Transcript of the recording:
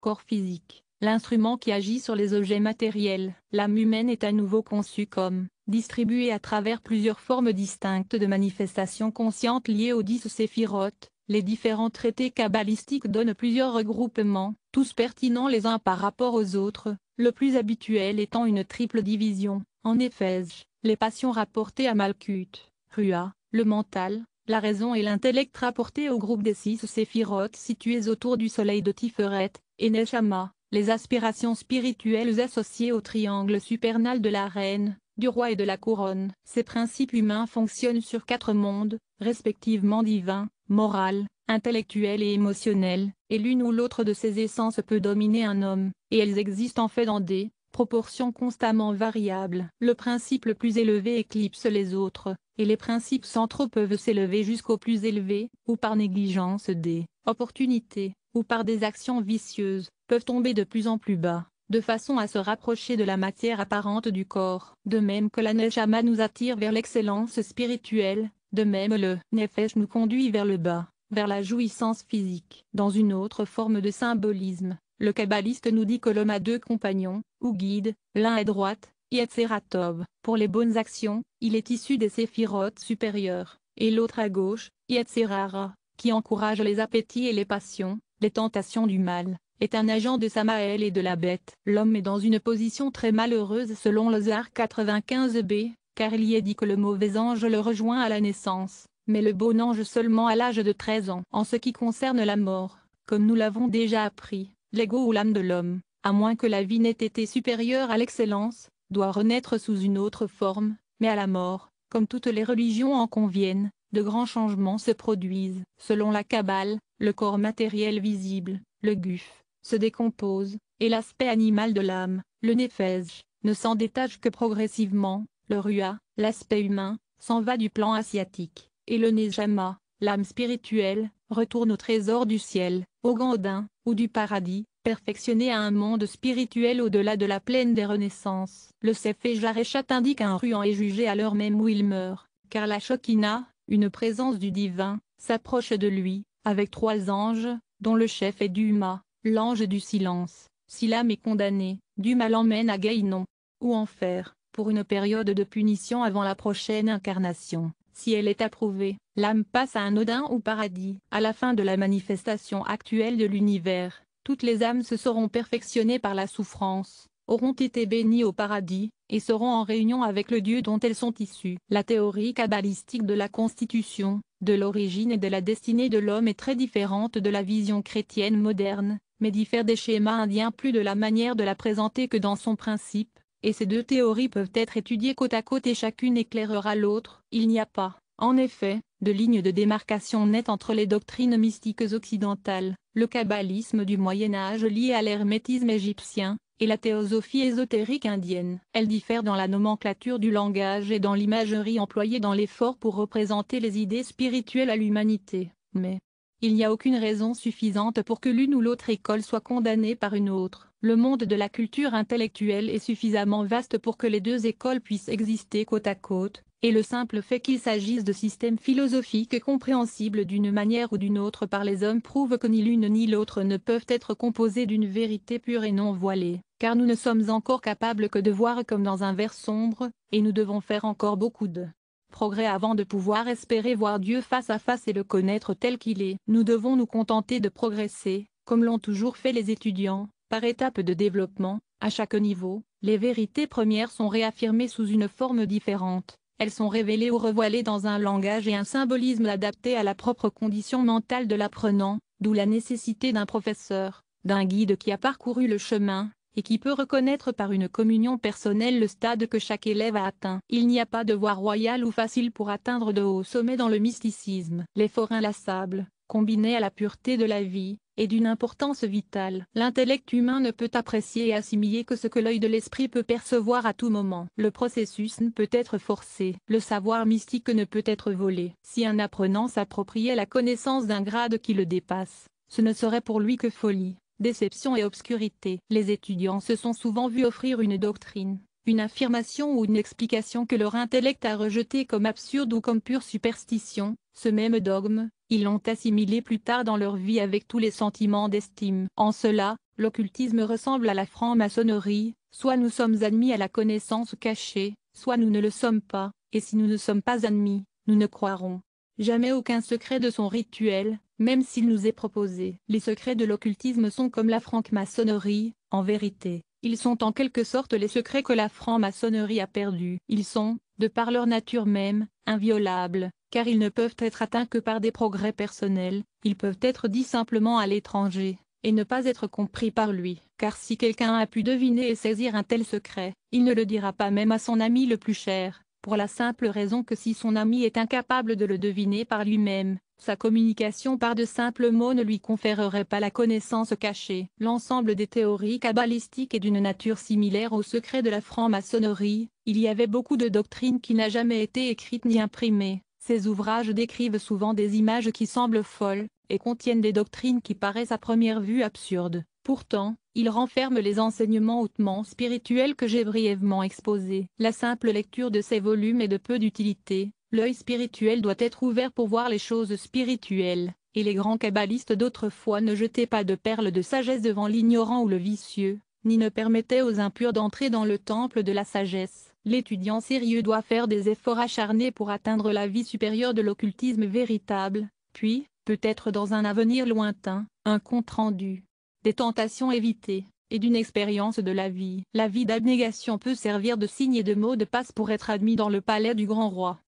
corps physique, l'instrument qui agit sur les objets matériels. L'âme humaine est à nouveau conçue comme distribuée à travers plusieurs formes distinctes de manifestations conscientes liées aux dix séphirotes. Les différents traités kabbalistiques donnent plusieurs regroupements, tous pertinents les uns par rapport aux autres, le plus habituel étant une triple division. En Éphèse, les passions rapportées à Malkuth, Rua, le mental, la raison et l'intellect rapportés au groupe des six séphirotes situés autour du soleil de Tiferet, et Neshama, les aspirations spirituelles associées au triangle supernal de la reine, du roi et de la couronne. Ces principes humains fonctionnent sur quatre mondes, respectivement divin, moral, intellectuel et émotionnel, et l'une ou l'autre de ces essences peut dominer un homme, et elles existent en fait dans des proportions constamment variables. Le principe le plus élevé éclipse les autres, et les principes centraux peuvent s'élever jusqu'au plus élevé, ou par négligence des opportunités ou par des actions vicieuses, peuvent tomber de plus en plus bas, de façon à se rapprocher de la matière apparente du corps. De même que la nechama nous attire vers l'excellence spirituelle, de même le nefesh nous conduit vers le bas, vers la jouissance physique. Dans une autre forme de symbolisme, le kabbaliste nous dit que l'homme a deux compagnons, ou guides, l'un à droite, Yetzeratov. Pour les bonnes actions, il est issu des séphirotes supérieurs, et l'autre à gauche, Yetzerara qui encourage les appétits et les passions, les tentations du mal, est un agent de Samaël et de la bête. L'homme est dans une position très malheureuse selon Lozar 95b, car il y est dit que le mauvais ange le rejoint à la naissance, mais le bon ange seulement à l'âge de 13 ans. En ce qui concerne la mort, comme nous l'avons déjà appris, l'ego ou l'âme de l'homme, à moins que la vie n'ait été supérieure à l'excellence, doit renaître sous une autre forme, mais à la mort, comme toutes les religions en conviennent, de grands changements se produisent. Selon la Kabbale, le corps matériel visible, le guf, se décompose, et l'aspect animal de l'âme, le nefesh, ne s'en détache que progressivement, le rua, l'aspect humain, s'en va du plan asiatique, et le nejama, l'âme spirituelle, retourne au trésor du ciel, au Gandin, ou du paradis, perfectionné à un monde spirituel au-delà de la plaine des renaissances. Le Sef indique un ruan est jugé à l'heure même où il meurt, car la Shokina, une présence du divin, s'approche de lui, avec trois anges, dont le chef est Duma, l'ange du silence. Si l'âme est condamnée, Duma l'emmène à Gaïnon, ou enfer, pour une période de punition avant la prochaine incarnation. Si elle est approuvée, l'âme passe à un Odin ou paradis. À la fin de la manifestation actuelle de l'univers, toutes les âmes se seront perfectionnées par la souffrance, auront été bénis au paradis, et seront en réunion avec le Dieu dont elles sont issues. La théorie kabbalistique de la constitution, de l'origine et de la destinée de l'homme est très différente de la vision chrétienne moderne, mais diffère des schémas indiens plus de la manière de la présenter que dans son principe, et ces deux théories peuvent être étudiées côte à côte et chacune éclairera l'autre. Il n'y a pas, en effet, de ligne de démarcation nette entre les doctrines mystiques occidentales, le kabbalisme du Moyen Âge lié à l'hermétisme égyptien, et la théosophie ésotérique indienne. Elle diffère dans la nomenclature du langage et dans l'imagerie employée dans l'effort pour représenter les idées spirituelles à l'humanité. Mais, il n'y a aucune raison suffisante pour que l'une ou l'autre école soit condamnée par une autre. Le monde de la culture intellectuelle est suffisamment vaste pour que les deux écoles puissent exister côte à côte, et le simple fait qu'il s'agisse de systèmes philosophiques compréhensibles d'une manière ou d'une autre par les hommes prouve que ni l'une ni l'autre ne peuvent être composées d'une vérité pure et non voilée, car nous ne sommes encore capables que de voir comme dans un verre sombre, et nous devons faire encore beaucoup de progrès avant de pouvoir espérer voir Dieu face à face et le connaître tel qu'il est. Nous devons nous contenter de progresser, comme l'ont toujours fait les étudiants, par étapes de développement, à chaque niveau, les vérités premières sont réaffirmées sous une forme différente, elles sont révélées ou revoilées dans un langage et un symbolisme adapté à la propre condition mentale de l'apprenant, d'où la nécessité d'un professeur, d'un guide qui a parcouru le chemin, et qui peut reconnaître par une communion personnelle le stade que chaque élève a atteint. Il n'y a pas de voie royale ou facile pour atteindre de hauts sommets dans le mysticisme. L'effort inlassable, combiné à la pureté de la vie, est d'une importance vitale. L'intellect humain ne peut apprécier et assimiler que ce que l'œil de l'esprit peut percevoir à tout moment. Le processus ne peut être forcé. Le savoir mystique ne peut être volé. Si un apprenant s'appropriait la connaissance d'un grade qui le dépasse, ce ne serait pour lui que folie déception et obscurité. Les étudiants se sont souvent vus offrir une doctrine, une affirmation ou une explication que leur intellect a rejetée comme absurde ou comme pure superstition, ce même dogme, ils l'ont assimilé plus tard dans leur vie avec tous les sentiments d'estime. En cela, l'occultisme ressemble à la franc-maçonnerie, soit nous sommes admis à la connaissance cachée, soit nous ne le sommes pas, et si nous ne sommes pas admis, nous ne croirons jamais aucun secret de son rituel, même s'il nous est proposé. Les secrets de l'occultisme sont comme la franc-maçonnerie, en vérité, ils sont en quelque sorte les secrets que la franc-maçonnerie a perdus. Ils sont, de par leur nature même, inviolables, car ils ne peuvent être atteints que par des progrès personnels, ils peuvent être dits simplement à l'étranger, et ne pas être compris par lui. Car si quelqu'un a pu deviner et saisir un tel secret, il ne le dira pas même à son ami le plus cher, pour la simple raison que si son ami est incapable de le deviner par lui-même, sa communication par de simples mots ne lui conférerait pas la connaissance cachée. L'ensemble des théories kabbalistiques est d'une nature similaire au secret de la franc-maçonnerie, il y avait beaucoup de doctrines qui n'a jamais été écrites ni imprimées. Ces ouvrages décrivent souvent des images qui semblent folles, et contiennent des doctrines qui paraissent à première vue absurdes. Pourtant, ils renferment les enseignements hautement spirituels que j'ai brièvement exposés. La simple lecture de ces volumes est de peu d'utilité, L'œil spirituel doit être ouvert pour voir les choses spirituelles, et les grands kabbalistes d'autrefois ne jetaient pas de perles de sagesse devant l'ignorant ou le vicieux, ni ne permettaient aux impurs d'entrer dans le temple de la sagesse. L'étudiant sérieux doit faire des efforts acharnés pour atteindre la vie supérieure de l'occultisme véritable, puis, peut-être dans un avenir lointain, un compte-rendu des tentations évitées, et d'une expérience de la vie. La vie d'abnégation peut servir de signe et de mot de passe pour être admis dans le palais du grand roi.